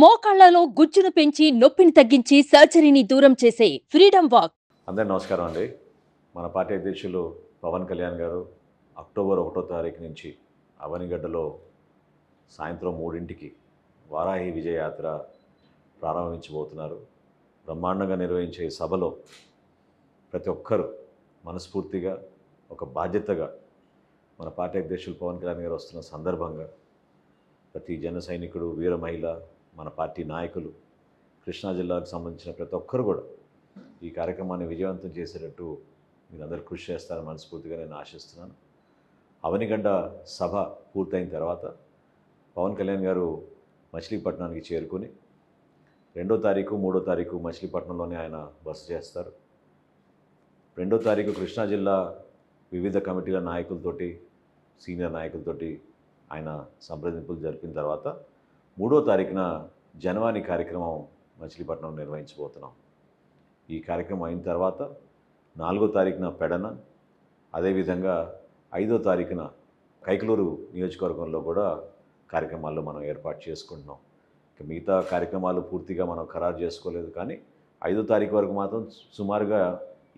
మోకాళ్లలో గుజ్జును పెంచి నొప్పిని తగ్గించి సర్జరీని దూరం చేసే ఫ్రీడమ్ వాక్ అందరి నమస్కారం అండి మన పార్టీ అధ్యక్షులు పవన్ కళ్యాణ్ గారు అక్టోబర్ ఒకటో తారీఖు నుంచి అవనిగడ్డలో సాయంత్రం మూడింటికి వారాహి విజయ యాత్ర ప్రారంభించబోతున్నారు బ్రహ్మాండంగా నిర్వహించే సభలో ప్రతి ఒక్కరూ మనస్ఫూర్తిగా ఒక బాధ్యతగా మన పార్టీ అధ్యక్షులు పవన్ కళ్యాణ్ గారు వస్తున్న సందర్భంగా ప్రతి జన సైనికుడు వీర మహిళ మన పార్టీ నాయకులు కృష్ణా జిల్లాకు సంబంధించిన ప్రతి ఒక్కరు కూడా ఈ కార్యక్రమాన్ని విజయవంతం చేసేటట్టు మీరందరూ కృషి చేస్తారని మనస్ఫూర్తిగా నేను ఆశిస్తున్నాను అవనిగండ సభ పూర్తయిన తర్వాత పవన్ కళ్యాణ్ గారు మచిలీపట్నానికి చేరుకుని రెండో తారీఖు మూడో తారీఖు మచిలీపట్నంలోనే ఆయన బస చేస్తారు రెండో తారీఖు కృష్ణా జిల్లా వివిధ కమిటీల నాయకులతోటి సీనియర్ నాయకులతోటి ఆయన సంప్రదింపులు జరిపిన తర్వాత మూడో తారీఖున జనవాణి కార్యక్రమం మచిలీపట్నం నిర్వహించబోతున్నాం ఈ కార్యక్రమం అయిన తర్వాత నాలుగో తారీఖున పెడన అదేవిధంగా ఐదో తారీఖున కైకలూరు నియోజకవర్గంలో కూడా కార్యక్రమాల్లో మనం ఏర్పాటు చేసుకుంటున్నాం మిగతా కార్యక్రమాలు పూర్తిగా మనం ఖరారు చేసుకోలేదు కానీ ఐదో తారీఖు వరకు మాత్రం సుమారుగా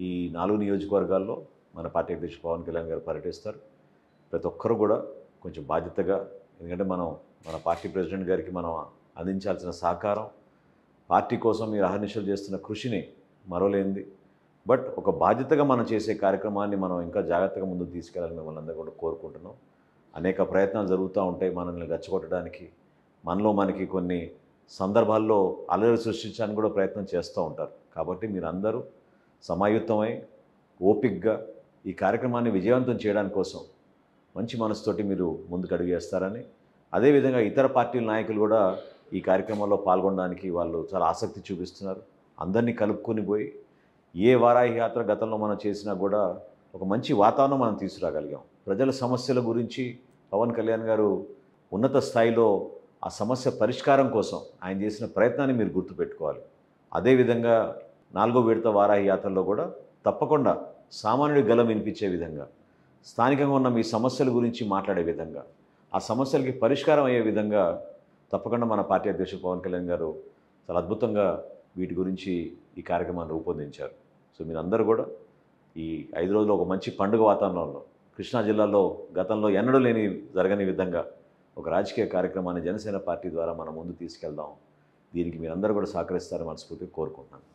ఈ నాలుగు నియోజకవర్గాల్లో మన పార్టీ అధ్యక్షుడు పవన్ కళ్యాణ్ గారు పర్యటిస్తారు ప్రతి ఒక్కరు కూడా కొంచెం బాధ్యతగా ఎందుకంటే మనం మన పార్టీ ప్రెసిడెంట్ గారికి మనం అందించాల్సిన సహకారం పార్టీ కోసం మీరు అహర్నిశలు చేస్తున్న కృషిని మరోలేంది బట్ ఒక బాధ్యతగా మనం చేసే కార్యక్రమాన్ని మనం ఇంకా జాగ్రత్తగా ముందుకు తీసుకెళ్ళాలని మిమ్మల్ని అందరూ కూడా కోరుకుంటున్నాం అనేక ప్రయత్నాలు జరుగుతూ ఉంటాయి మనల్ని గచ్చగొట్టడానికి మనలో మనకి కొన్ని సందర్భాల్లో అలరి సృష్టించడానికి కూడా ప్రయత్నం చేస్తూ ఉంటారు కాబట్టి మీరందరూ సమాయుతమై ఓపిక్గా ఈ కార్యక్రమాన్ని విజయవంతం చేయడానికి కోసం మంచి మనసుతోటి మీరు ముందుకు అడుగు వేస్తారని అదేవిధంగా ఇతర పార్టీల నాయకులు కూడా ఈ కార్యక్రమంలో పాల్గొనడానికి వాళ్ళు చాలా ఆసక్తి చూపిస్తున్నారు అందరినీ కలుపుకొని పోయి ఏ వారాహి యాత్ర గతంలో మనం చేసినా కూడా ఒక మంచి వాతావరణం మనం తీసుకురాగలిగాం ప్రజల సమస్యల గురించి పవన్ కళ్యాణ్ గారు ఉన్నత స్థాయిలో ఆ సమస్య పరిష్కారం కోసం ఆయన చేసిన ప్రయత్నాన్ని మీరు గుర్తుపెట్టుకోవాలి అదేవిధంగా నాలుగో విడత వారాహి యాత్రలో కూడా తప్పకుండా సామాన్యుడి గలం వినిపించే విధంగా స్థానికంగా ఉన్న మీ సమస్యల గురించి మాట్లాడే విధంగా ఆ సమస్యలకి పరిష్కారం అయ్యే విధంగా తప్పకుండా మన పార్టీ అధ్యక్షుడు పవన్ కళ్యాణ్ గారు చాలా అద్భుతంగా వీటి గురించి ఈ కార్యక్రమాన్ని రూపొందించారు సో మీరందరూ కూడా ఈ ఐదు రోజులు ఒక మంచి పండుగ వాతావరణంలో కృష్ణా జిల్లాలో గతంలో ఎన్నడూ లేని జరగని విధంగా ఒక రాజకీయ కార్యక్రమాన్ని జనసేన పార్టీ ద్వారా మనం ముందు తీసుకెళ్దాం దీనికి మీరందరూ కూడా సహకరిస్తారని మనస్ఫూర్తిగా కోరుకుంటున్నాను